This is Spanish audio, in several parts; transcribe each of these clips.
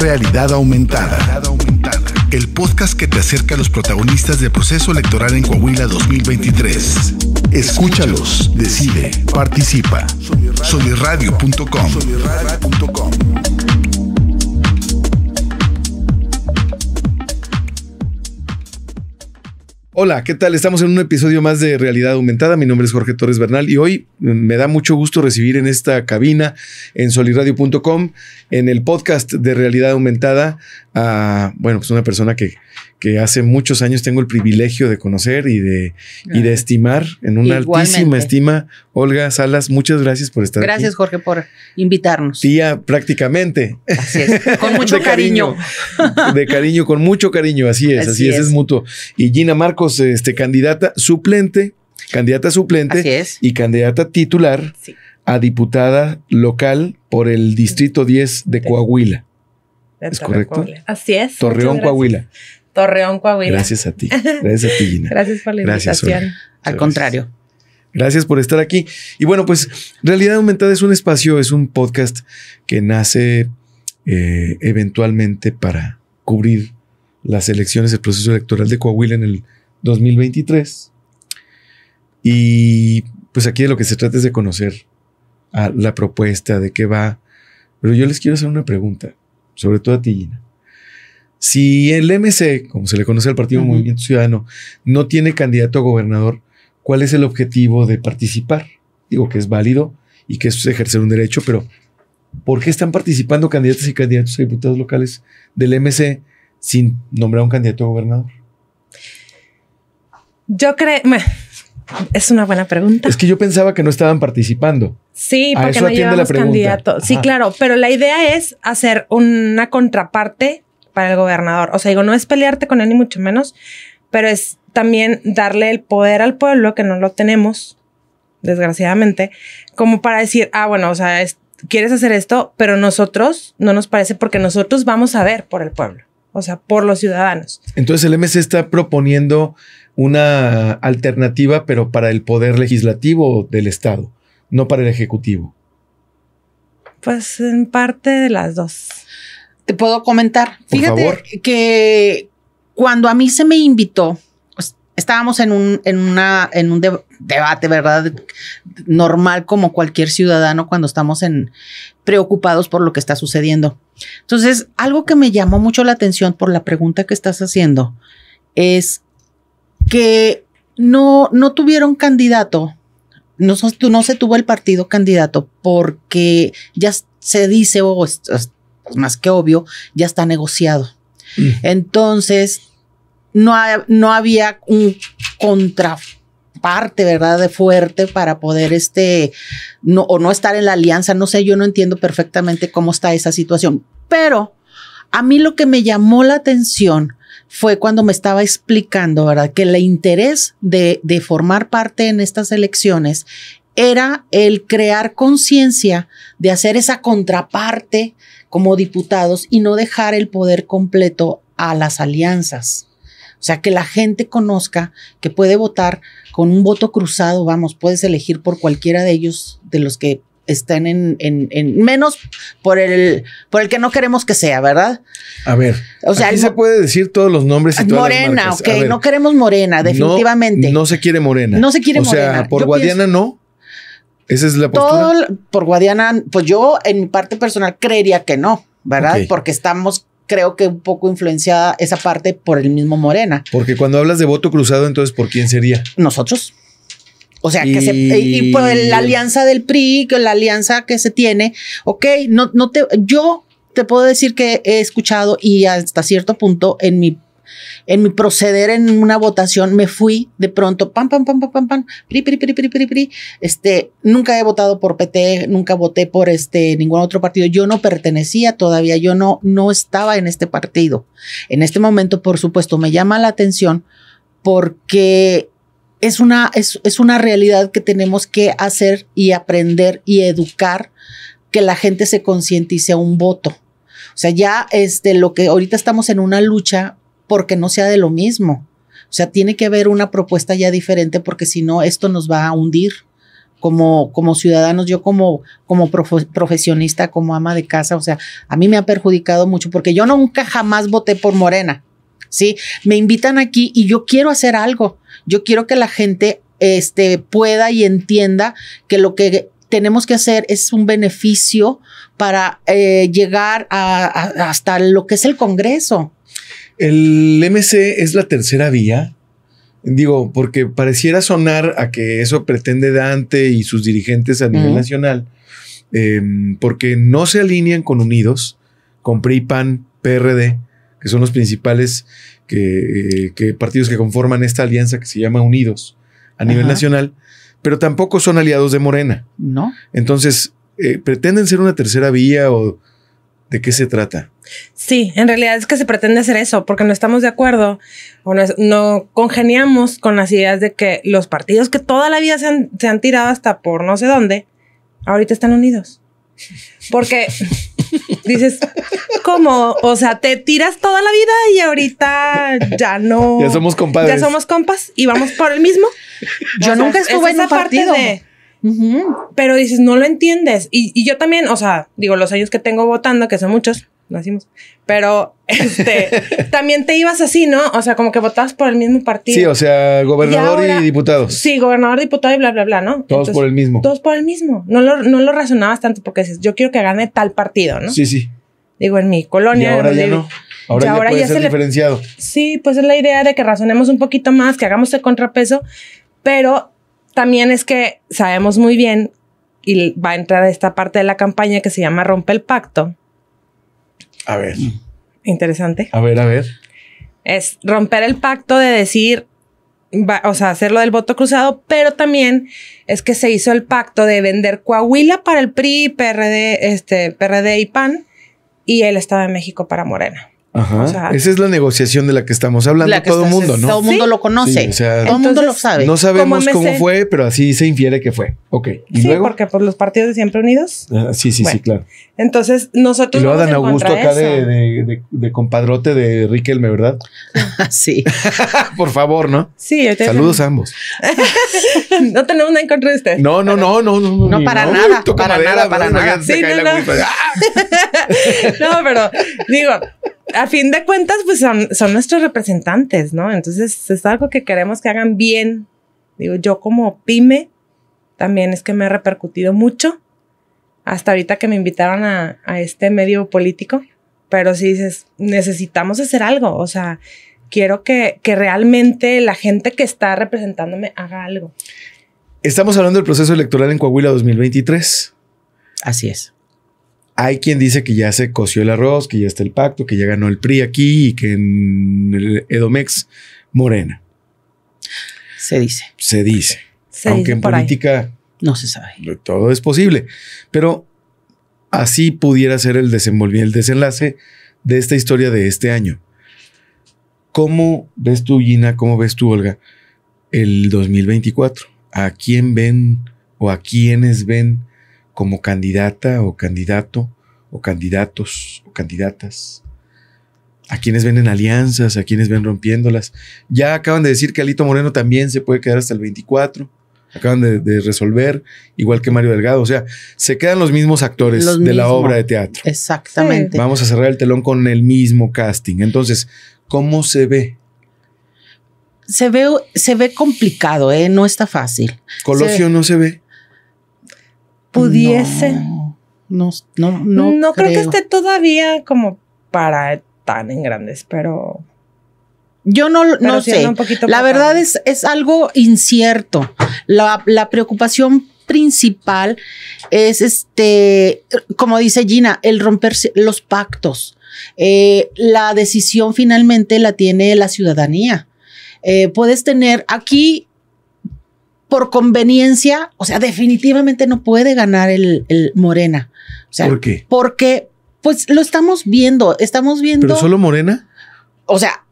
Realidad Aumentada. El podcast que te acerca a los protagonistas del proceso electoral en Coahuila 2023. Escúchalos, decide, participa. Solirradio.com. Hola, ¿qué tal? Estamos en un episodio más de Realidad Aumentada. Mi nombre es Jorge Torres Bernal y hoy me da mucho gusto recibir en esta cabina en soliradio.com, en el podcast de Realidad Aumentada, a, bueno, pues una persona que, que hace muchos años tengo el privilegio de conocer y de, de estimar en una altísima estima. Olga Salas, muchas gracias por estar aquí. Gracias, Jorge, por invitarnos. Tía, prácticamente. Así es, con mucho cariño. De cariño, con mucho cariño, así es, así, es. es, mutuo. Y Gina Marcos, este, candidata suplente, candidata suplente y candidata titular a diputada local por el Distrito 10 de Coahuila. ¿Es correcto? Así es. Torreón, Coahuila. Torreón, Coahuila. Gracias a ti. Gracias a ti, Gina. gracias por la invitación. Al contrario. Gracias por estar aquí. Y bueno, pues Realidad Aumentada es un espacio, es un podcast que nace eh, eventualmente para cubrir las elecciones, el proceso electoral de Coahuila en el 2023. Y pues aquí de lo que se trata es de conocer la propuesta, de qué va. Pero yo les quiero hacer una pregunta, sobre todo a ti, Gina. Si el MC, como se le conoce al Partido Movimiento Ciudadano, no tiene candidato a gobernador, ¿cuál es el objetivo de participar? Digo que es válido y que es ejercer un derecho, pero ¿por qué están participando candidatos y candidatos a diputados locales del MC sin nombrar un candidato a gobernador? Yo creo, es una buena pregunta. Es que yo pensaba que no estaban participando. Sí, porque no llevamos candidato. Sí, claro, pero la idea es hacer una contraparte para el gobernador. O sea, digo, no es pelearte con él ni mucho menos, pero es también darle el poder al pueblo, que no lo tenemos, desgraciadamente, como para decir, ah, bueno, o sea, quieres hacer esto, pero nosotros no nos parece porque nosotros vamos a ver por el pueblo, o sea, por los ciudadanos. Entonces el MC está proponiendo una alternativa, pero para el poder legislativo del Estado, no para el Ejecutivo. Pues en parte de las dos. Te puedo comentar. Fíjate que cuando a mí se me invitó, pues, estábamos en un, en una, en un debate, ¿verdad? Normal como cualquier ciudadano cuando estamos en, preocupados por lo que está sucediendo. Entonces, algo que me llamó mucho la atención por la pregunta que estás haciendo es que no, no tuvieron candidato, no, se tuvo el partido candidato porque ya se dice o pues, más que obvio, ya está negociado. Mm. Entonces, no, había un contraparte, ¿verdad? De fuerte para poder, este, o no estar en la alianza. No sé, yo no entiendo perfectamente cómo está esa situación. Pero a mí lo que me llamó la atención fue cuando me estaba explicando, ¿verdad? Que el interés de formar parte en estas elecciones era el crear conciencia de hacer esa contraparte como diputados y no dejar el poder completo a las alianzas. O sea, que la gente conozca que puede votar con un voto cruzado, vamos, puedes elegir por cualquiera de ellos, de los que están en, menos por el, por el que no queremos que sea, ¿verdad? A ver, o sea, aquí se puede decir todos los nombres Morena, ok, no queremos Morena, definitivamente. No, se quiere Morena. No se quiere Morena. O sea, por Guadiana no. Esa es la postura. por Guadiana, pues yo en mi parte personal creería que no, ¿verdad? Porque estamos creo que un poco influenciada esa parte por el mismo Morena. Porque cuando hablas de voto cruzado, entonces ¿por quién sería? Nosotros. O sea, que se, y, por la alianza del PRI, que la alianza que se tiene, ok, no, no te, yo te puedo decir que he escuchado y hasta cierto punto en mi en mi proceder en una votación me fui de pronto, pam, pam, pam, pam, pam, pam, pri, pri, pri, pri, pri, pri, este, nunca he votado por PT, nunca voté por este, ningún otro partido, yo no pertenecía todavía, yo no, no estaba en este partido. En este momento, por supuesto, me llama la atención porque es una, es, es una realidad que tenemos que hacer y aprender y educar que la gente se concientice a un voto. O sea, ya este, lo que ahorita estamos en una lucha porque no sea de lo mismo. O sea, tiene que haber una propuesta ya diferente porque si no, esto nos va a hundir como, como ciudadanos, yo como, como profesionista, como ama de casa, o sea, a mí me ha perjudicado mucho porque yo nunca jamás voté por Morena, ¿sí? Me invitan aquí y yo quiero hacer algo, yo quiero que la gente este, pueda y entienda que lo que tenemos que hacer es un beneficio para eh, llegar a, hasta lo que es el Congreso. El MC es la tercera vía. Digo, porque pareciera sonar a que eso pretende Dante y sus dirigentes a nivel nacional, em, porque no se alinean con Unidos, con PRI, PAN, PRD, que son los principales eh, que, partidos que conforman esta alianza que se llama Unidos a nivel nacional, pero tampoco son aliados de Morena. No. Entonces, eh, pretenden ser una tercera vía o ¿De qué se trata? Sí, en realidad es que se pretende hacer eso, porque no estamos de acuerdo o no, congeniamos con las ideas de que los partidos que toda la vida se han, tirado hasta por no sé dónde, ahorita están unidos. Porque dices, como, o sea, te tiras toda la vida y ahorita ya no. Ya somos compadres. Ya somos compas y vamos por el mismo. Yo nunca estuve en esa partido. Pero dices, no lo entiendes. Y, yo también, o sea, digo, los años que tengo votando, que son muchos, nacimos, pero este, también te ibas así, ¿no? O sea, como que votabas por el mismo partido. Sí, o sea, gobernador y, diputado Sí, gobernador, diputado y bla, bla, bla, ¿no? Todos por el mismo. Todos por el mismo. No lo, no lo razonabas tanto porque dices, yo quiero que gane tal partido, ¿no? Sí, sí. Digo, en mi colonia. ahora ya no. Ahora ya, ser diferenciado. Sí, pues es la idea de que razonemos un poquito más, que hagamos el contrapeso, pero también es que sabemos muy bien, y va a entrar esta parte de la campaña que se llama Rompe el Pacto. A ver. Interesante. A ver, a ver. Es romper el pacto de decir, o sea, hacerlo del voto cruzado, pero también es que se hizo el pacto de vender Coahuila para el PRI, PRD, este, PRD y PAN y el Estado de México para Morena. Esa es la negociación de la que estamos hablando. todo el mundo, ¿no? Todo el mundo lo conoce. todo el mundo lo sabe. No sabemos cómo fue, pero así se infiere que fue. Ok. ¿Y sí, porque por pues, los partidos de Siempre Unidos. Ah, sí, sí, sí, claro. Entonces, nosotros. Y lo dan Augusto acá de, de, de, compadrote de Riquelme, ¿verdad? sí. por favor, ¿no? Sí, Saludos a ambos. no tenemos nada en contra de usted. No, no, no, no. No, no para no, nada. Para nada, para nada. ¡Ah! no, pero digo a fin de cuentas, pues son, nuestros representantes, ¿no? Entonces es algo que queremos que hagan bien. Digo, yo como pyme, también es que me ha repercutido mucho. Hasta ahorita que me invitaron a, este medio político. Pero si dices, necesitamos hacer algo. O sea, quiero que, que realmente la gente que está representándome haga algo. Estamos hablando del proceso electoral en Coahuila 2023. Así es. Hay quien dice que ya se coció el arroz, que ya está el pacto, que ya ganó el PRI aquí y que en el Edomex Morena. Se dice. Se dice. Aunque en política no se sabe. Todo es posible, pero así pudiera ser el, el desenlace de esta historia de este año. ¿Cómo ves tú, Gina? ¿Cómo ves tú, Olga? El 2024. ¿A quién ven o a quiénes ven como candidata o candidato o candidatos o candidatas, a quienes ven en alianzas, a quienes ven rompiéndolas. Ya acaban de decir que Alito Moreno también se puede quedar hasta el 24. Acaban de, resolver, igual que Mario Delgado. O sea, se quedan los mismos actores de la obra de teatro. Exactamente. Vamos a cerrar el telón con el mismo casting. Entonces, ¿cómo se ve? Se ve, se ve complicado, ¿eh? no está fácil. Colosio no se ve pudiese. No, no, no. No, creo. que esté todavía como para tan en grandes, pero. Yo no, no sé. la verdad es, es algo incierto. La, preocupación principal es este, como dice Gina, el romper los pactos. Eh, la decisión finalmente la tiene la ciudadanía. Eh, puedes tener aquí por conveniencia, o sea, definitivamente no puede ganar el, Morena. ¿Por qué? Porque, pues lo estamos viendo, estamos viendo. ¿Pero solo Morena? O sea,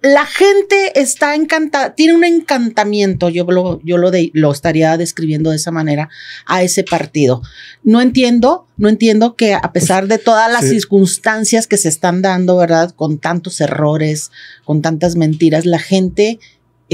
la gente está encantada, tiene un encantamiento, yo lo, yo lo, lo estaría describiendo de esa manera, a ese partido. No entiendo, no entiendo que a pesar de todas las circunstancias que se están dando, ¿verdad? Con tantos errores, con tantas mentiras, la gente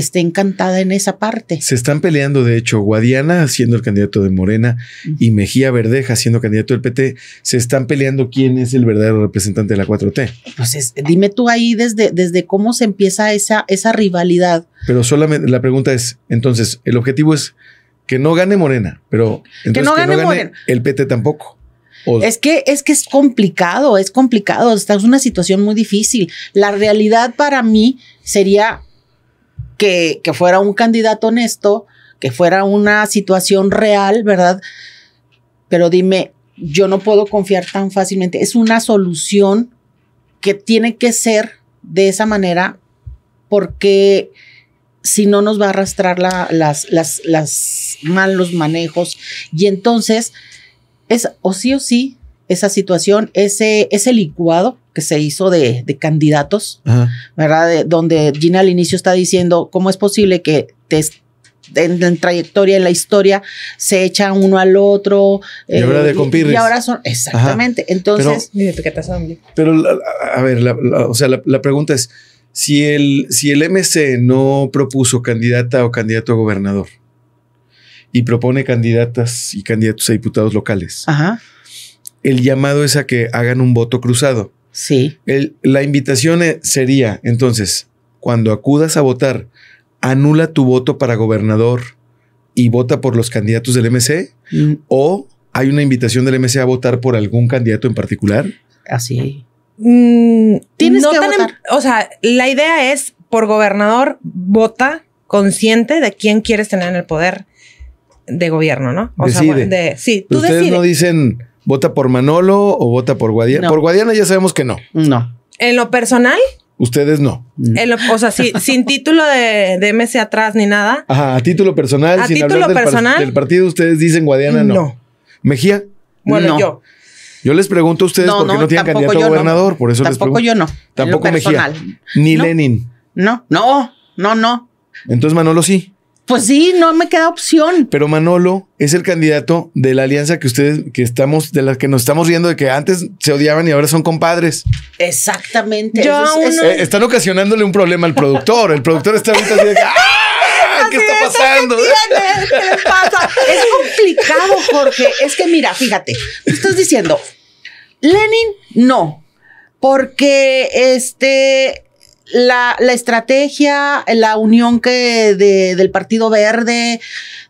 esté encantada en esa parte. Se están peleando, de hecho, Guadiana siendo el candidato de Morena y Mejía Verdeja siendo candidato del PT, se están peleando quién es el verdadero representante de la 4T. Pues dime tú ahí desde, desde cómo se empieza esa, esa rivalidad. Pero solamente la pregunta es, entonces, el objetivo es que no gane Morena, pero entonces, que no gane, Morena. el PT tampoco. Es que es que es complicado, es complicado, Estamos en una situación muy difícil. La realidad para mí sería que, fuera un candidato honesto, que fuera una situación real, ¿verdad? Pero dime, yo no puedo confiar tan fácilmente. Es una solución que tiene que ser de esa manera porque si no nos va a arrastrar la, las, malos manejos. Y entonces, es o sí o sí esa situación, ese licuado que se hizo de, candidatos, ¿verdad? donde Gina al inicio está diciendo, ¿cómo es posible que te en, trayectoria, en la historia, se echa uno al otro. Y ahora eh, son, exactamente. Entonces. Pero, a ver, la, o sea, la, pregunta es: si el, si el MC no propuso candidata o candidato a gobernador y propone candidatas y candidatos a diputados locales, el llamado es a que hagan un voto cruzado. Sí. la invitación eh, sería, entonces, cuando acudas a votar, anula tu voto para gobernador y vota por los candidatos del MC mm. o hay una invitación del MC a votar por algún candidato en particular. Así. Mm, Tienes que em- votar. o sea, la idea es por gobernador vota consciente de quién quieres tener en el poder de gobierno, ¿no? O sea, de, sí, tú Ustedes no dicen ¿Vota por Manolo o vota por Guadiana? Por Guadiana ya sabemos que no. No. En lo personal, Ustedes no. o sea, sin título de, de, MC atrás ni nada. Ajá, a título personal. A título personal. el partido, ustedes dicen Guadiana no. no. Mejía. Bueno, yo. Yo les pregunto a ustedes por qué no, tienen candidato a gobernador. Por eso tampoco yo no. Tampoco Mejía. Ni Lenin. No, no, no, no. Entonces Manolo sí. Pues sí, no me queda opción. Pero Manolo es el candidato de la alianza que ustedes, que estamos, de las que nos estamos riendo de que antes se odiaban y ahora son compadres. Exactamente. Eh, están ocasionándole un problema al productor. El productor está ahorita así ah, ¿Qué está pasando? ¿Qué, pasa? Es complicado, Jorge. Es que mira, fíjate, estás diciendo, Lenin no, porque este la, la estrategia, la unión que del Partido Verde,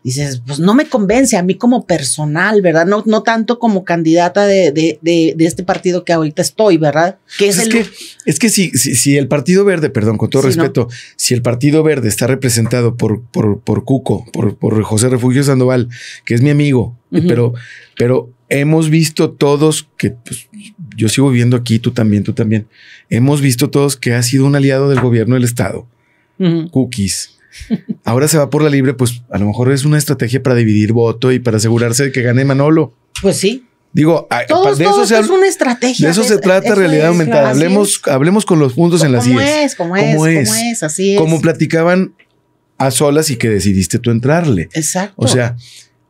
dices, pues no me convence a mí como personal, ¿verdad? No, no tanto como candidata de, este partido que ahorita estoy, ¿verdad? Que es, que, es que si, el Partido Verde, perdón, con todo respeto, si el Partido Verde está representado por, por, Cuco, por, José Refugio Sandoval, que es mi amigo, pero, pero hemos visto todos que pues, yo sigo viendo aquí, tú también, tú también. Hemos visto todos que ha sido un aliado del gobierno del Estado. Cookies. Ahora se va por la libre, pues a lo mejor es una estrategia para dividir voto y para asegurarse de que gane Manolo. Pues sí. Digo, de eso, se, es una estrategia. De eso se trata realidad aumentada. Hablemos, hablemos con los puntos en las sillas. Como es? ¿Cómo es? ¿Cómo es? Así es. Como platicaban a solas y que decidiste tú entrarle. Exacto. O sea,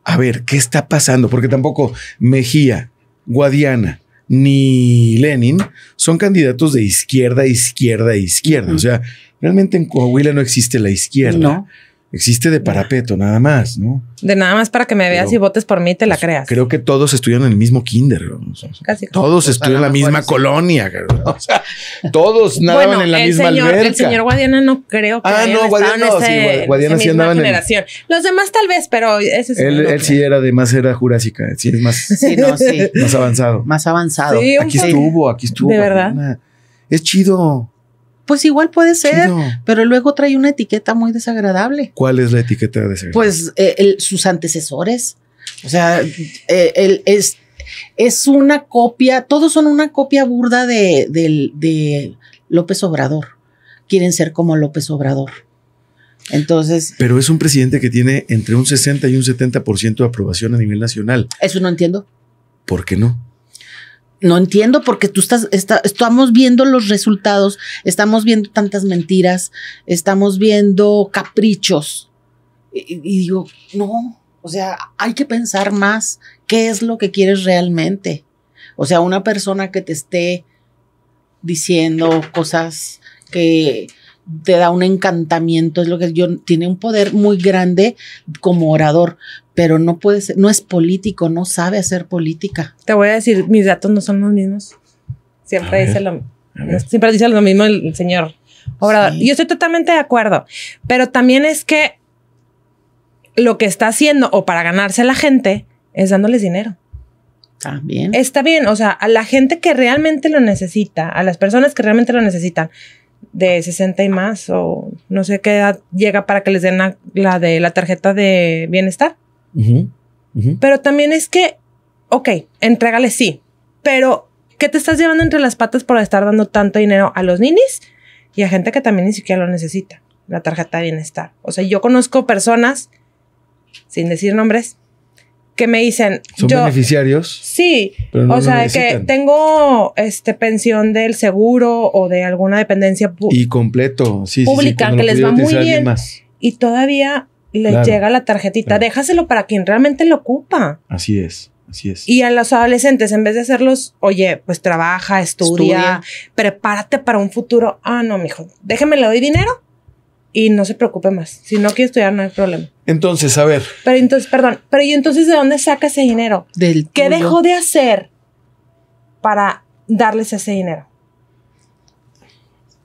a ver, ¿qué está pasando? Porque tampoco Mejía, Guadiana, ni Lenin son candidatos de izquierda, izquierda, izquierda. O sea, realmente en Coahuila no existe la izquierda. No. Existe de parapeto, nada más, ¿no? De nada más para que me veas y votes por mí y te la pues, creas. Creo que todos estudian en el mismo kinder. Casi todos pues, estudian en la misma colonia. O sea, todos nadaban en la misma señor, El señor Guadiana no creo que Ah, no, Guadiana no. sí, Guadiana sí generación. generación. Los demás tal vez, pero ese es el él sí era, más era jurásica. Sí, es más, avanzado. Más avanzado. aquí estuvo, aquí estuvo. De verdad. Es chido. Pues igual puede ser, pero luego trae una etiqueta muy desagradable. ¿Cuál es la etiqueta desagradable? Pues eh, sus antecesores. O sea, eh, es, es una copia, todos son una copia burda de, de López Obrador. Quieren ser como López Obrador. Entonces. Pero es un presidente que tiene entre un 60 y un 70% de aprobación a nivel nacional. Eso no entiendo. ¿Por qué no? no entiendo porque tú estás, estamos viendo los resultados, estamos viendo tantas mentiras, estamos viendo caprichos. y, digo, no, o sea, hay que pensar más qué es lo que quieres realmente. O sea, una persona que te esté diciendo cosas que te da un encantamiento, es lo que yo, tiene un poder muy grande como orador, pero no puede ser, no es político, no sabe hacer política. Te voy a decir, mis datos no son los mismos. Siempre dice lo, siempre dice lo mismo el, señor orador Yo estoy totalmente de acuerdo, pero también es que lo que está haciendo o para ganarse la gente es dándoles dinero. También. Está bien, o sea, a la gente que realmente lo necesita, a las personas que realmente lo necesitan, de 60 y más o no sé qué edad llega para que les den la, de la tarjeta de bienestar. Pero también es que, ok, entregales sí, pero ¿qué te estás llevando entre las patas por estar dando tanto dinero a los ninis y a gente que también ni siquiera lo necesita? La tarjeta de bienestar. O sea, yo conozco personas, sin decir nombres, que me dicen. ¿Son beneficiarios? Sí. o sea, que tengo este, pensión del seguro o de alguna dependencia Y completo, sí. Pública, que les va muy bien. Y todavía les llega la tarjetita. Déjaselo para quien realmente lo ocupa. Así es. Así es. Y a los adolescentes, en vez de hacerlos, oye, pues trabaja, estudia, estudia. prepárate para un futuro. Ah, no, mijo, déjeme, le doy dinero y no se preocupe más. Si no quiere estudiar, no hay problema. Entonces, a ver. Pero entonces, perdón, pero ¿y entonces de dónde saca ese dinero? ¿Qué dejó de hacer para darles ese dinero?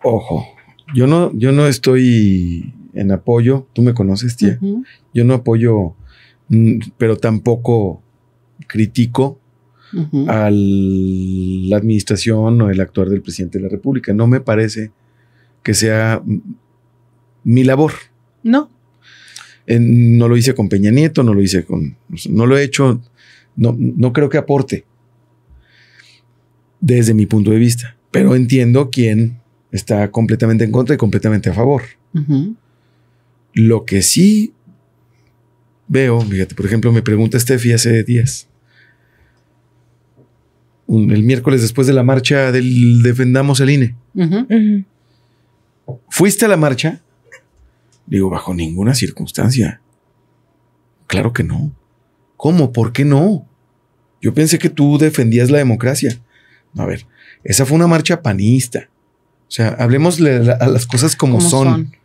Ojo, yo no, yo no estoy en apoyo, tú me conoces, tía. Yo no apoyo, mm, pero tampoco critico a la administración o el actuar del presidente de la República. No me parece que sea mm, mi labor. No. no lo hice con Peña Nieto, no lo hice con. No lo he hecho. No, no creo que aporte. Desde mi punto de vista. Pero entiendo quién está completamente en contra y completamente a favor. Lo que sí veo, fíjate, por ejemplo, me pregunta Steffi hace días. el miércoles después de la marcha del Defendamos el INE. ¿Fuiste a la marcha? Digo, bajo ninguna circunstancia. Claro que no. ¿Cómo? ¿Por qué no? Yo pensé que tú defendías la democracia. A ver, esa fue una marcha panista. O sea, hablemos a las cosas como, son.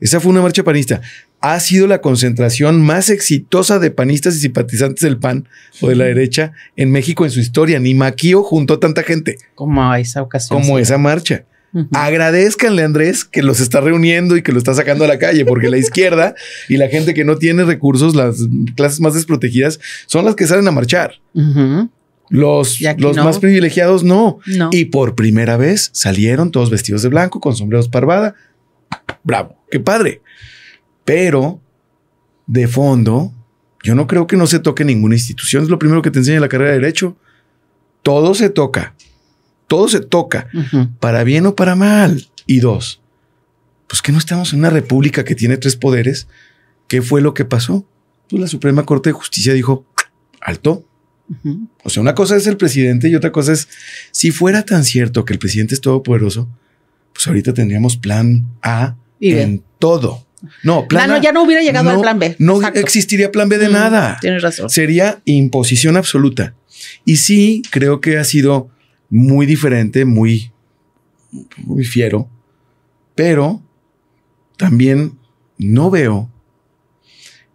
Esa fue una marcha panista. Ha sido la concentración más exitosa de panistas y simpatizantes del PAN o de la derecha en México en su historia. Ni Maquío juntó tanta gente. Como a esa ocasión. Como esa marcha. Agradezcanle a Andrés que los está reuniendo y que lo está sacando a la calle, porque la izquierda y la gente que no tiene recursos, las clases más desprotegidas, son las que salen a marchar. Los, más privilegiados no. Y por primera vez salieron todos vestidos de blanco, con sombreros parvada. Bravo, qué padre. Pero de fondo, yo no creo que no se toque ninguna institución. Es lo primero que te enseña en la carrera de Derecho. Todo se toca todo se toca, para bien o para mal. Y dos, pues que no estamos en una república que tiene tres poderes. ¿Qué fue lo que pasó? Pues la Suprema Corte de Justicia dijo, alto. O sea, una cosa es el presidente y otra cosa es, si fuera tan cierto que el presidente es todopoderoso, pues ahorita tendríamos plan A en todo. No, plan ya no hubiera llegado al plan B. No existiría plan B de mm, nada. Tienes razón. Sería imposición absoluta. Y sí, creo que ha sido muy diferente, muy, muy fiero, pero también no veo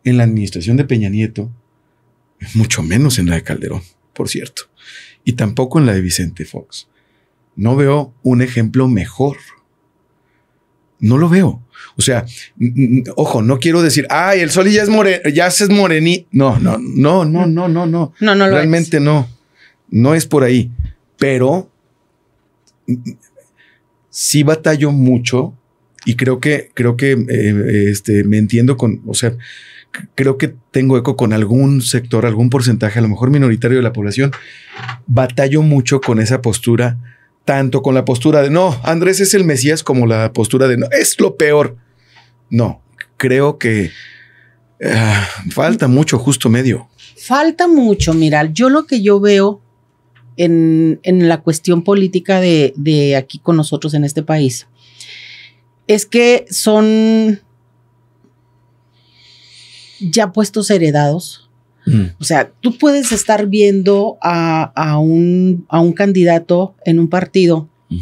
en la administración de Peña Nieto, mucho menos en la de Calderón, por cierto, y tampoco en la de Vicente Fox. No veo un ejemplo mejor. No lo veo. O sea, ojo, no quiero decir, ay, el sol ya es ya es morení. No, no, no, no, no, no, no. No, Realmente no. No es por ahí pero sí batallo mucho y creo que, creo que eh, este, me entiendo con, o sea, creo que tengo eco con algún sector, algún porcentaje, a lo mejor minoritario de la población. Batallo mucho con esa postura, tanto con la postura de no, Andrés es el Mesías, como la postura de no, es lo peor. No, creo que ah, falta mucho justo medio. Falta mucho, mira, yo lo que yo veo en, la cuestión política de, aquí con nosotros en este país es que son ya puestos heredados. Mm. O sea, tú puedes estar viendo a, a, un, candidato en un partido mm.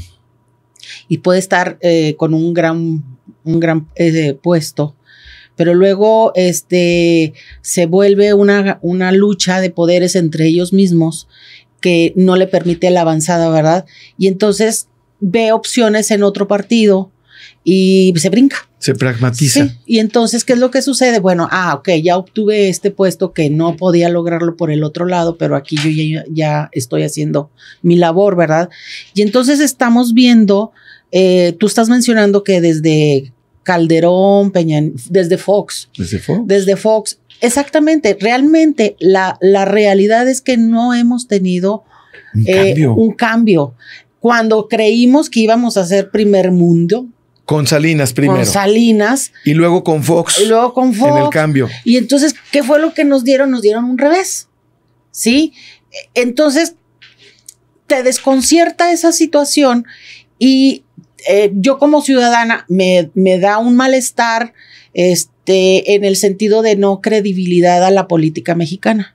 y puede estar eh, con un gran, un gran eh, puesto, pero luego este, se vuelve una, una lucha de poderes entre ellos mismos que no le permite la avanzada, ¿verdad? Y entonces ve opciones en otro partido y se brinca. Se pragmatiza. Y entonces, ¿qué es lo que sucede? Bueno, ah, ok, ya obtuve este puesto que no podía lograrlo por el otro lado, pero aquí yo ya, estoy haciendo mi labor, ¿verdad? Y entonces estamos viendo, eh, tú estás mencionando que desde Calderón, Peña, desde Fox. Desde Fox. Desde Fox Exactamente, realmente la, la realidad es que no hemos tenido eh, un, cambio. Cuando creímos que íbamos a ser primer mundo, con Salinas primero. Con Salinas. Y luego con Fox. Y luego con Fox. En el cambio. Y entonces, ¿qué fue lo que nos dieron? Nos dieron un revés. ¿Sí? Entonces, te desconcierta esa situación y eh, yo como ciudadana me, me da un malestar, este, este, en el sentido de no credibilidad a la política mexicana.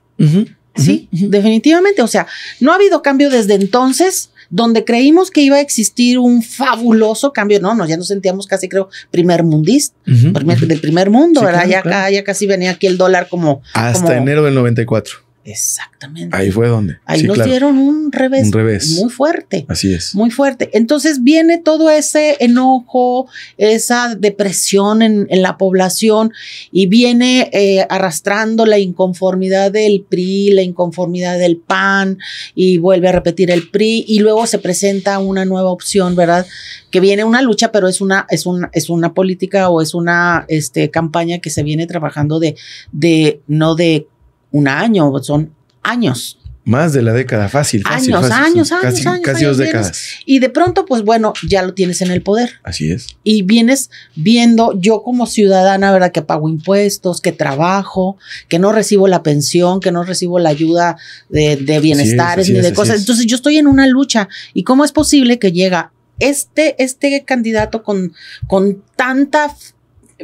sí, definitivamente. O sea, no ha habido cambio desde entonces donde creímos que iba a existir un fabuloso cambio. No, no, ya nos sentíamos casi, creo, primer mundista, del primer mundo, ¿verdad? ya, casi venía aquí el dólar como... Hasta enero del 94. Exactamente. Ahí fue donde. Ahí nos dieron un revés, un revés. Muy fuerte. Así es. Muy fuerte. Entonces viene todo ese enojo, esa depresión en, la población y viene eh, arrastrando la inconformidad del PRI, la inconformidad del PAN y vuelve a repetir el PRI y luego se presenta una nueva opción, ¿verdad? Que viene una lucha, pero es una, es una, es una política o es una este, campaña que se viene trabajando de, de no de un año, son años. Más de la década, fácil, Años, años, años, casi, dos décadas. Y de pronto, pues bueno, ya lo tienes en el poder. Así es. Y vienes viendo, yo como ciudadana, ¿verdad? Que pago impuestos, que trabajo, que no recibo la pensión, que no recibo la ayuda de, de bienestares ni de cosas. Entonces yo estoy en una lucha. ¿Y cómo es posible que llega este, este candidato con, con tanta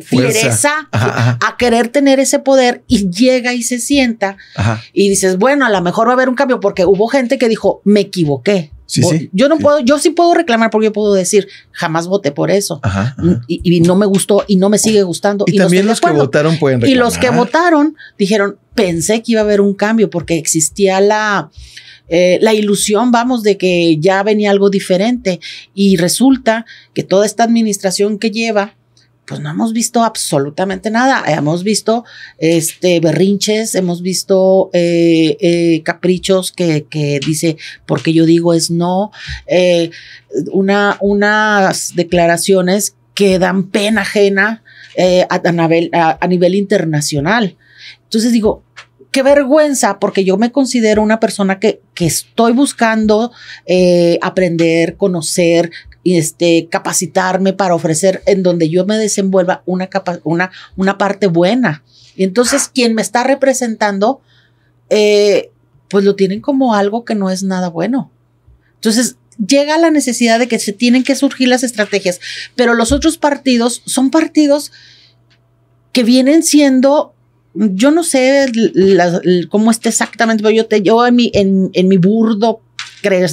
fiereza a querer tener ese poder y llega y se sienta y dices, bueno, a lo mejor va a haber un cambio porque hubo gente que dijo, me equivoqué. yo no puedo, yo sí puedo reclamar porque yo puedo decir, jamás voté por eso y, no me gustó y no me sigue gustando. Y, también los que votaron pueden Y los que votaron dijeron, pensé que iba a haber un cambio porque existía la... Eh, la ilusión, vamos, de que ya venía algo diferente y resulta que toda esta administración que lleva pues no hemos visto absolutamente nada. Hemos visto este berrinches, hemos visto eh, eh, caprichos que, que, dice porque yo digo es no. Eh, una, unas declaraciones que dan pena ajena a, nivel, a, nivel internacional. Entonces digo, qué vergüenza, porque yo me considero una persona que, estoy buscando aprender, conocer, este, capacitarme para ofrecer en donde yo me desenvuelva una, una, una parte buena. Y entonces quien me está representando, eh, pues lo tienen como algo que no es nada bueno. Entonces llega la necesidad de que se tienen que surgir las estrategias, pero los otros partidos son partidos que vienen siendo yo no sé cómo esté exactamente, pero yo, te, yo en, en mi burdo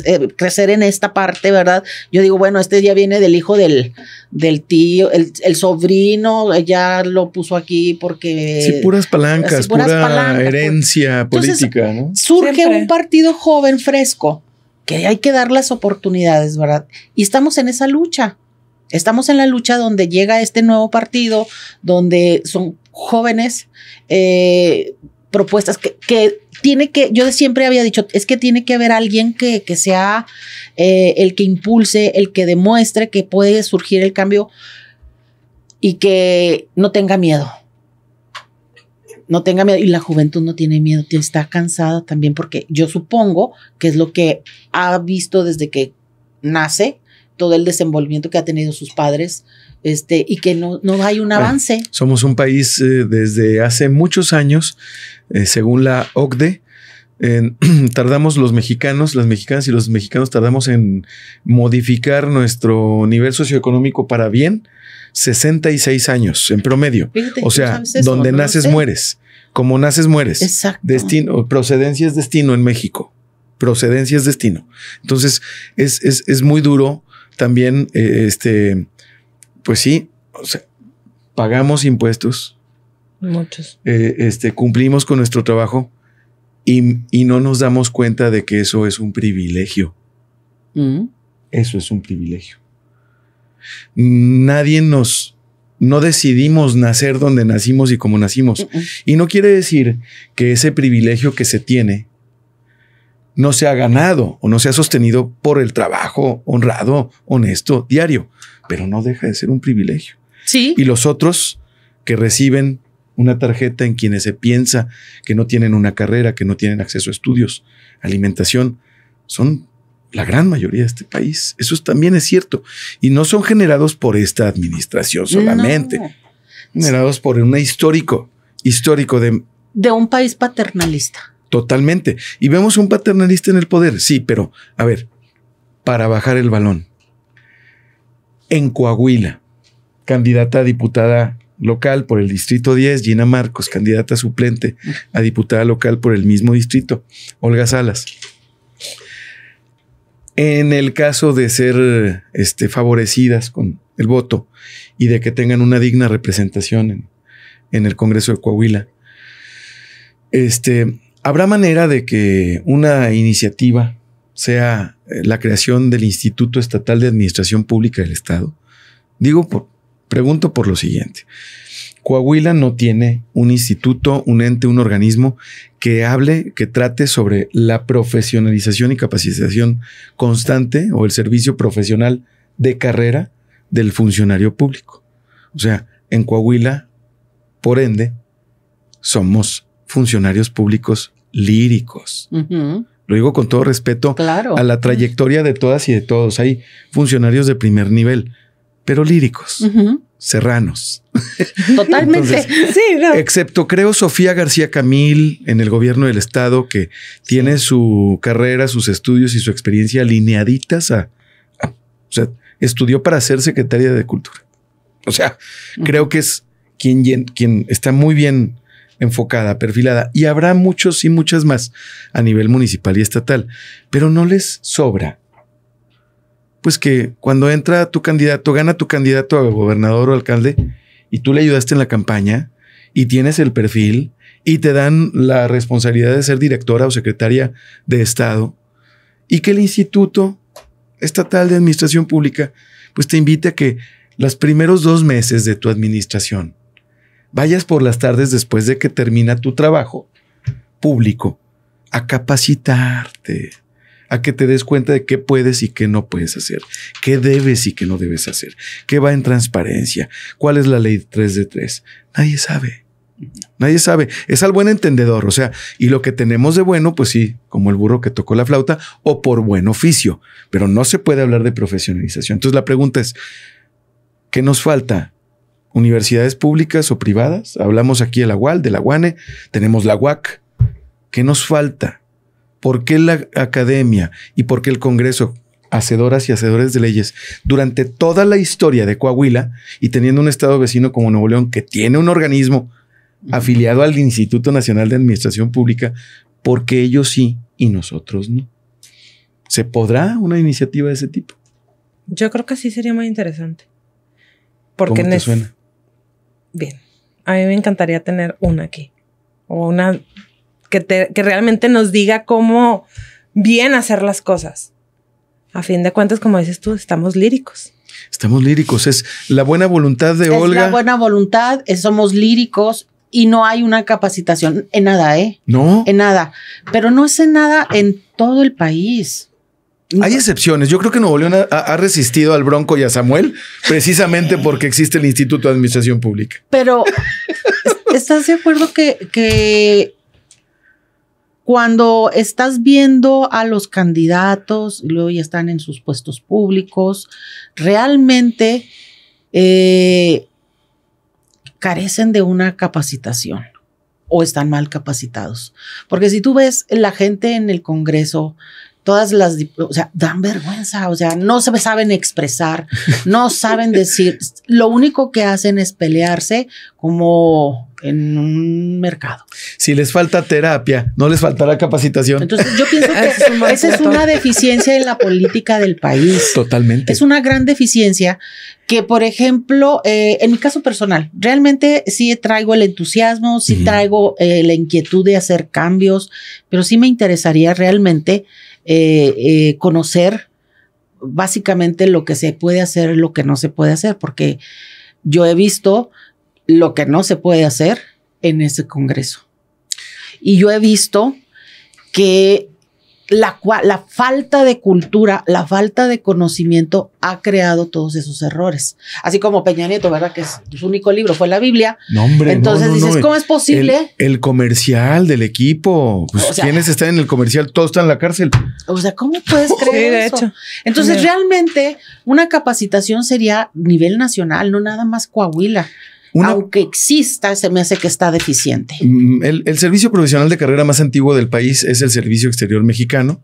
eh, crecer en esta parte, ¿verdad? Yo digo, bueno, este ya viene del hijo del, del tío, el, sobrino ya lo puso aquí porque... Sí, puras palancas, pura pues. herencia política, ¿no? Surge un partido joven, fresco, que hay que dar las oportunidades, ¿verdad? Y estamos en esa lucha. Estamos en la lucha donde llega este nuevo partido, donde son jóvenes, eh, propuestas que, que, tiene que, yo siempre había dicho, es que tiene que haber alguien que, que sea eh, el que impulse, el que demuestre que puede surgir el cambio y que no tenga miedo. No tenga miedo. Y la juventud no tiene miedo, está cansada también porque yo supongo que es lo que ha visto desde que nace, todo el desenvolvimiento que ha tenido sus padres, este, y que no, hay un avance. somos un país eh, desde hace muchos años, eh, según la OCDE, tardamos los mexicanos, las mexicanas y los mexicanos tardamos en modificar nuestro nivel socioeconómico para bien 66 años en promedio. o sea, donde naces, mueres. Como naces, mueres. Exacto. Destino, procedencia es destino en México. Procedencia es destino. Entonces, es, muy duro también eh, este, pues sí, o sea, pagamos impuestos. Muchos. Eh, este, cumplimos con nuestro trabajo y, no nos damos cuenta de que eso es un privilegio. Mm. Eso es un privilegio. Nadie nos, no decidimos nacer donde nacimos y como nacimos. Y no quiere decir que ese privilegio que se tiene no se ha ganado o no se ha sostenido por el trabajo honrado, honesto, diario pero no deja de ser un privilegio. Sí. Y los otros que reciben una tarjeta en quienes se piensa que no tienen una carrera, que no tienen acceso a estudios, alimentación, son la gran mayoría de este país. Eso también es cierto. Y no son generados por esta administración solamente, generados por un histórico, histórico de... De un país paternalista. Totalmente. Y vemos un paternalista en el poder, sí, pero a ver, para bajar el balón, en Coahuila, candidata a diputada local por el distrito 10, Gina Marcos, candidata suplente a diputada local por el mismo distrito, Olga Salas. En el caso de ser este, favorecidas con el voto y de que tengan una digna representación en, el Congreso de Coahuila, este, habrá manera de que una iniciativa sea eh, la creación del Instituto Estatal de Administración Pública del Estado? Digo, pregunto por lo siguiente. Coahuila no tiene un instituto, un ente, un organismo que hable, que trate sobre la profesionalización y capacitación constante o el servicio profesional de carrera del funcionario público. O sea, en Coahuila, por ende, somos funcionarios públicos líricos. Lo digo con todo respeto a la trayectoria de todas y de todos. Hay funcionarios de primer nivel, pero líricos, serranos. Totalmente. sí, Excepto creo Sofía García Camil en el gobierno del estado, que tiene su carrera, sus estudios y su experiencia alineaditas a, o sea, estudió para ser secretaria de cultura. O sea, creo que es quien, quien está muy bien enfocada, perfilada, y habrá muchos y muchas más a nivel municipal y estatal, pero no les sobra. Pues que cuando entra tu candidato, gana tu candidato a gobernador o alcalde, y tú le ayudaste en la campaña, y tienes el perfil, y te dan la responsabilidad de ser directora o secretaria de Estado, y que el Instituto Estatal de Administración Pública, pues te invite a que los primeros dos meses de tu administración, vayas por las tardes después de que termina tu trabajo público a capacitarte, a que te des cuenta de qué puedes y qué no puedes hacer, qué debes y qué no debes hacer, qué va en transparencia, cuál es la ley 3 de 3. Nadie sabe. Nadie sabe. Es al buen entendedor, o sea, y lo que tenemos de bueno, pues sí, como el burro que tocó la flauta, o por buen oficio, pero no se puede hablar de profesionalización. Entonces la pregunta es, ¿qué nos falta? universidades públicas o privadas. Hablamos aquí de la UAL, de la UANE, tenemos la UAC. ¿Qué nos falta? ¿Por qué la academia y por qué el Congreso, hacedoras y hacedores de leyes, durante toda la historia de Coahuila y teniendo un estado vecino como Nuevo León que tiene un organismo afiliado al Instituto Nacional de Administración Pública, ¿por qué ellos sí y nosotros no? ¿Se podrá una iniciativa de ese tipo? Yo creo que sí sería muy interesante. Porque ¿Cómo te suena? bien. A mí me encantaría tener una aquí. O una que, te, que realmente nos diga cómo bien hacer las cosas. A fin de cuentas, como dices tú, estamos líricos. Estamos líricos. Es la buena voluntad de es Olga. La buena voluntad, somos líricos y no hay una capacitación en nada, ¿eh? No. En nada. Pero no es en nada en todo el país. Hay excepciones. Yo creo que Nuevo León ha, resistido al Bronco y a Samuel precisamente porque existe el Instituto de Administración Pública. Pero, ¿estás de acuerdo que, cuando estás viendo a los candidatos y luego ya están en sus puestos públicos, realmente eh, carecen de una capacitación? o están mal capacitados. Porque si tú ves la gente en el Congreso, todas las, o sea, dan vergüenza, o sea, no saben expresar, no saben decir, lo único que hacen es pelearse como en un mercado. Si les falta terapia, no les faltará capacitación. Entonces, yo pienso que esa es una deficiencia en la política del país. Totalmente. Es una gran deficiencia que, por ejemplo, eh, en mi caso personal, realmente sí traigo el entusiasmo, sí traigo eh, la inquietud de hacer cambios, pero sí me interesaría realmente eh, eh, conocer básicamente lo que se puede hacer, y lo que no se puede hacer, porque yo he visto lo que no se puede hacer en ese Congreso. Y yo he visto que la, la falta de cultura, la falta de conocimiento ha creado todos esos errores. Así como Peña Nieto, ¿verdad? Que su único libro fue la Biblia. Entonces dices, ¿cómo es posible? El, comercial del equipo. Pues, ¿Quiénes están en el comercial? Todos están en la cárcel. O sea, ¿cómo puedes creer eso? Hecho. Entonces, realmente, una capacitación sería nivel nacional, no nada más Coahuila aunque exista, se me hace que está deficiente. Mm, el, servicio profesional de carrera más antiguo del país es el Servicio Exterior Mexicano.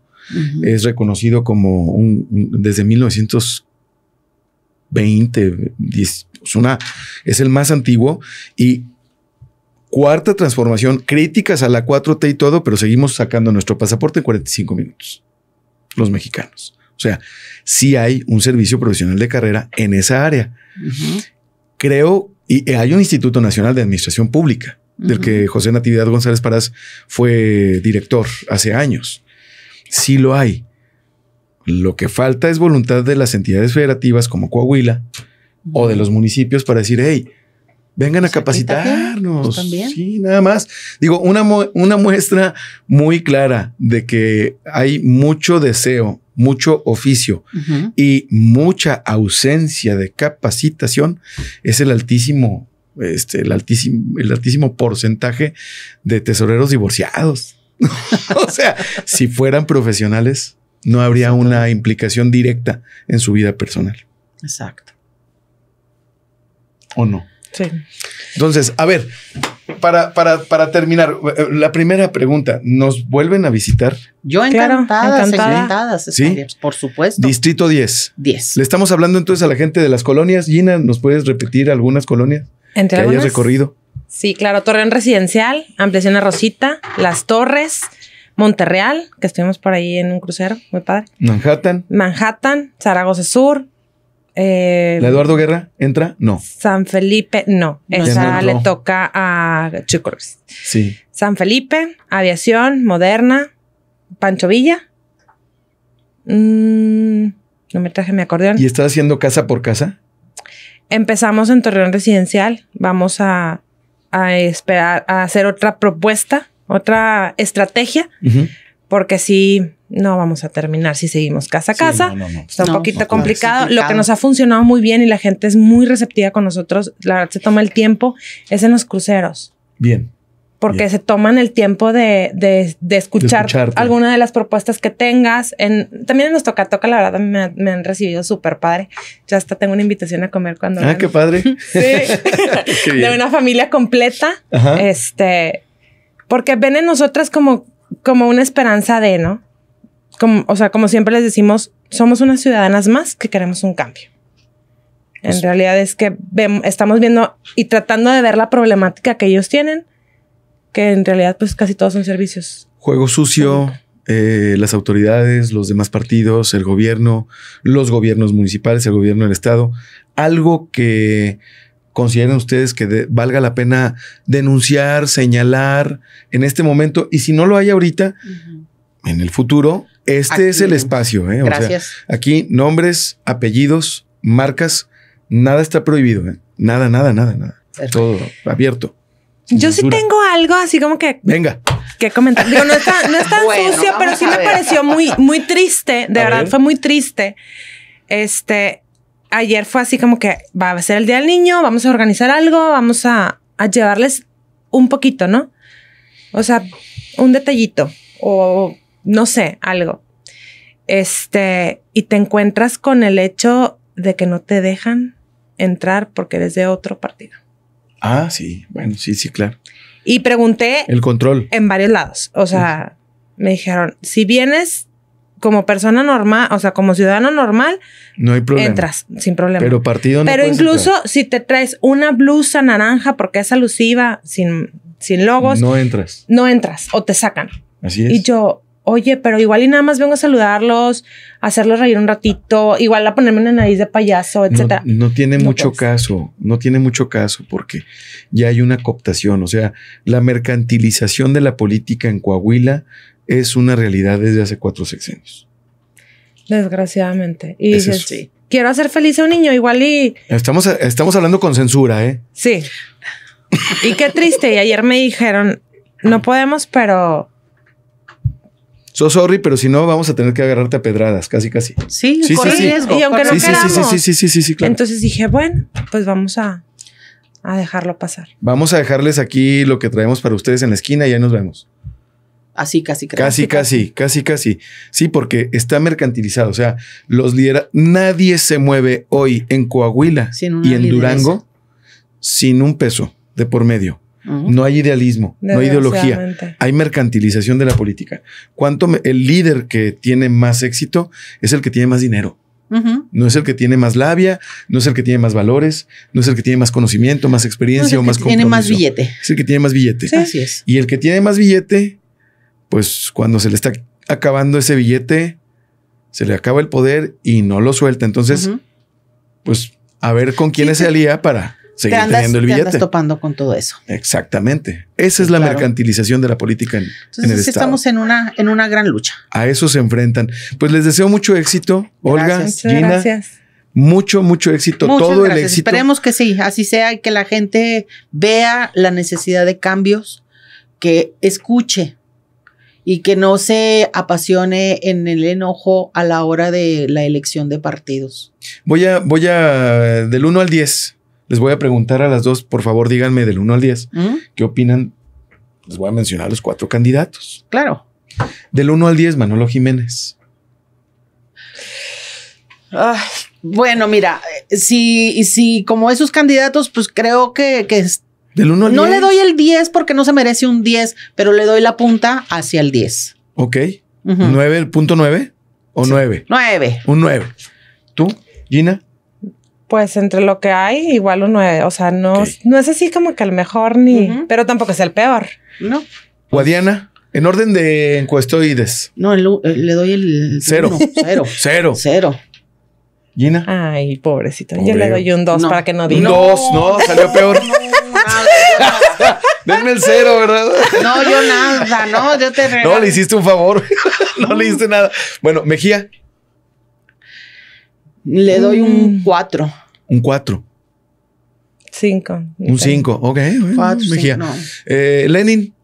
Es reconocido como un, desde 1920, es, una, es el más antiguo y cuarta transformación, críticas a la 4T y todo, pero seguimos sacando nuestro pasaporte en 45 minutos, los mexicanos. O sea, sí hay un servicio profesional de carrera en esa área. Creo que. Creo y eh, hay un Instituto Nacional de Administración Pública, del que José Natividad González Parás fue director hace años. Sí lo hay. Lo que falta es voluntad de las entidades federativas como Coahuila o de los municipios para decir, hey, vengan a pues, capacitarnos. Pues, también. Sí, nada más. Digo, una, una muestra muy clara de que hay mucho deseo, mucho oficio y mucha ausencia de capacitación es el altísimo, este, el altísimo, el altísimo porcentaje de tesoreros divorciados. o sea, si fueran profesionales, no habría una implicación directa en su vida personal. Exacto. ¿O no? Sí. Entonces, a ver, para, para, terminar, eh, la primera pregunta, ¿nos vuelven a visitar? Yo encantada, encantada. ¿Sí? Este, por supuesto. Distrito 10. 10. Le estamos hablando entonces a la gente de las colonias. Gina, ¿nos puedes repetir algunas colonias ¿Entre que hayas recorrido? Sí, claro, Torreón Residencial, Ampliación de Rosita, Las Torres, Monterreal, que estuvimos por ahí en un crucero, muy padre. Manhattan. Manhattan, Zaragoza Sur, ¿La eh, Eduardo Guerra entra? No. San Felipe, no. Esa le toca a Chico Sí. San Felipe, Aviación, Moderna, Pancho Villa. Mm, no me traje mi acordeón. ¿Y estás haciendo casa por casa? Empezamos en Torreón Residencial. Vamos a, esperar a hacer otra propuesta, otra estrategia porque si no vamos a terminar si seguimos casa a casa. Está un poquito complicado. Lo que nos ha funcionado muy bien y la gente es muy receptiva con nosotros, la verdad se toma el tiempo, es en los cruceros. Bien. Porque se toman el tiempo de, escuchar alguna de las propuestas que tengas. En, también en nuestro toca la verdad, me, han recibido súper padre. Ya hasta tengo una invitación a comer cuando. Ah, qué padre. Sí. de una familia completa. Este porque ven en nosotras como como una esperanza de, ¿no? o sea, como siempre les decimos, somos unas ciudadanas más que queremos un cambio. En pues realidad es que vemos, estamos viendo y tratando de ver la problemática que ellos tienen, que en realidad pues casi todos son servicios. Juego sucio, eh, las autoridades, los demás partidos, el gobierno, los gobiernos municipales, el gobierno del estado, algo que consideren ustedes que valga la pena denunciar, señalar en este momento? Y si no lo hay ahorita, en el futuro, este es el espacio. ¿eh? Gracias. aquí nombres, apellidos, marcas, nada está prohibido. ¿eh? Nada, nada, nada, nada. Todo abierto. Yo sí tengo algo así como que. Venga. Que comentar. no es tan, no está sucio, pero sí me pareció muy, muy triste. De verdad, fue muy triste. Este, ayer fue así como que va a ser el Día del Niño, vamos a organizar algo, vamos a, llevarles un poquito, ¿no? O sea, un detallito o no sé, algo. Este, y te encuentras con el hecho de que no te dejan entrar porque eres de otro partido. Ah, sí, bueno, sí, sí, claro. Y pregunté. El control. En varios lados. O sea, me dijeron, si vienes como persona normal, o sea, como ciudadano normal, no hay entras sin problema. Pero partido no Pero incluso si te traes una blusa naranja porque es alusiva, sin, sin logos. No entras. No entras o te sacan. Así es. Y yo, oye, pero igual y nada más vengo a saludarlos, hacerlos reír un ratito, igual a ponerme una nariz de payaso, etcétera. No, tiene mucho caso, no tiene mucho caso porque ya hay una cooptación, o sea, la mercantilización de la política en Coahuila es una realidad desde hace cuatro sexenios. Desgraciadamente. Y quiero hacer feliz a un niño igual y... Estamos, eh, estamos hablando con censura, ¿eh? Sí. y qué triste. Y ayer me dijeron, no podemos, pero... So sorry, pero si no, vamos a tener que agarrarte a pedradas, casi, casi. Sí, sí, sí Y aunque no sí, queramos. Sí, sí, sí, sí, sí, Entonces dije, bueno, pues vamos a, a dejarlo pasar. Vamos a dejarles aquí lo que traemos para ustedes en la esquina y ya nos vemos. Así, casi, Casi, casi, casi, casi. Sí, porque está mercantilizado. O sea, los líderes, nadie se mueve hoy en Coahuila y en Durango sin un peso de por medio. No hay idealismo, no hay ideología, hay mercantilización de la política. ¿Cuánto el líder que tiene más éxito es el que tiene más dinero? No es el que tiene más labia, no es el que tiene más valores, no es el que tiene más conocimiento, más experiencia o más Tiene más billete. Es el que tiene más billete. Así es. Y el que tiene más billete pues cuando se le está acabando ese billete, se le acaba el poder y no lo suelta. Entonces, pues a ver con quién se alía para seguir teniendo el billete. Te andas topando con todo eso. Exactamente. Esa es la mercantilización de la política en, Entonces, el Estamos en una, en una gran lucha. A eso se enfrentan. Pues les deseo mucho éxito, Olga. Gina, Mucho, mucho éxito, todo el éxito. Esperemos que sí, así sea, y que la gente vea la necesidad de cambios, que escuche y que no se apasione en el enojo a la hora de la elección de partidos. Voy a, voy a, del 1 al 10, les voy a preguntar a las dos, por favor díganme del 1 al 10, ¿Mm? ¿qué opinan? Les voy a mencionar los cuatro candidatos. Claro. Del 1 al 10, Manolo Jiménez. Ah, bueno, mira, eh, si, si como esos candidatos, pues creo que, que no le doy el 10 porque no se merece un 10, pero le doy la punta hacia el 10. Ok. el punto 9.9 o 9. 9. Un 9. ¿Tú, Gina? Pues entre lo que hay, igual un 9. O sea, no, no es así como que el mejor ni, pero tampoco es el peor. No. Guadiana, en orden de encuestoides. No, el, eh, le doy el cero. Uno, cero. cero. Cero. Gina. Ay, pobrecito. Yo le doy un 2 para que no diga. Un 2, no, salió peor. Dame el cero, ¿verdad? No, yo nada, no, yo te regalo. No, le hiciste un favor, no le hiciste nada. Bueno, Mejía. Le doy un 4. Mm. Un 4. 5. Un 5, ok. Bueno, Mejía. eh, Lenin.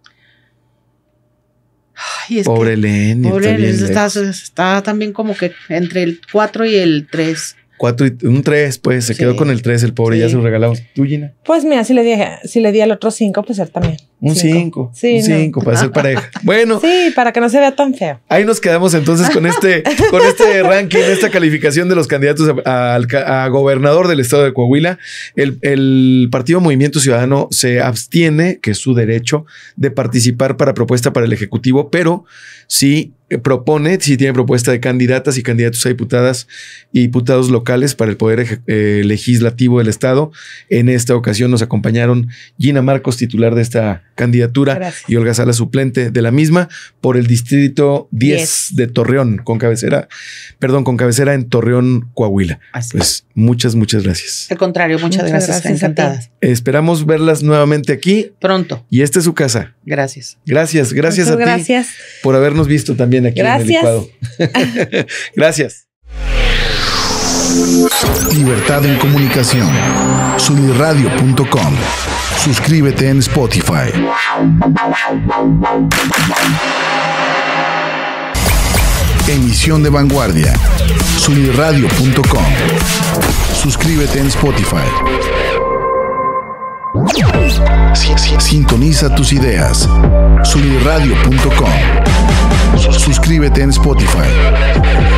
Ay, es pobre Lenin. Pobre está, está, está, también como que entre el 4 y el 3 cuatro y un tres, pues se quedó con el tres, el pobre, ya se lo regalamos. ¿Tú, Gina? Pues mira, si le, di, si le di al otro cinco, pues él también. Un 5. un 5 para ser pareja. Bueno. Sí, para que no se vea tan feo. Ahí nos quedamos entonces con este, con este ranking, esta calificación de los candidatos a, gobernador del estado de Coahuila. El, partido Movimiento Ciudadano se abstiene, que es su derecho, de participar para propuesta para el Ejecutivo, pero sí propone, sí tiene propuesta de candidatas y candidatos a diputadas y diputados locales para el Poder eh, Legislativo del Estado. En esta ocasión nos acompañaron Gina Marcos, titular de esta candidatura y Olga Sala suplente de la misma por el distrito 10 de Torreón con cabecera, perdón, con cabecera en Torreón, Coahuila. Así pues muchas, muchas gracias. Al contrario, muchas, gracias, encantadas. Esperamos verlas nuevamente aquí. Pronto. Y esta es su casa. Gracias. Gracias, gracias a ti. Gracias. Por habernos visto también aquí en el licuado. gracias. Libertad en comunicación. Sunirradio.com suscríbete en Spotify. Emisión de vanguardia. Sunirradio.com. Suscríbete en Spotify. Sintoniza tus ideas. Sunirradio.com. Suscríbete en Spotify.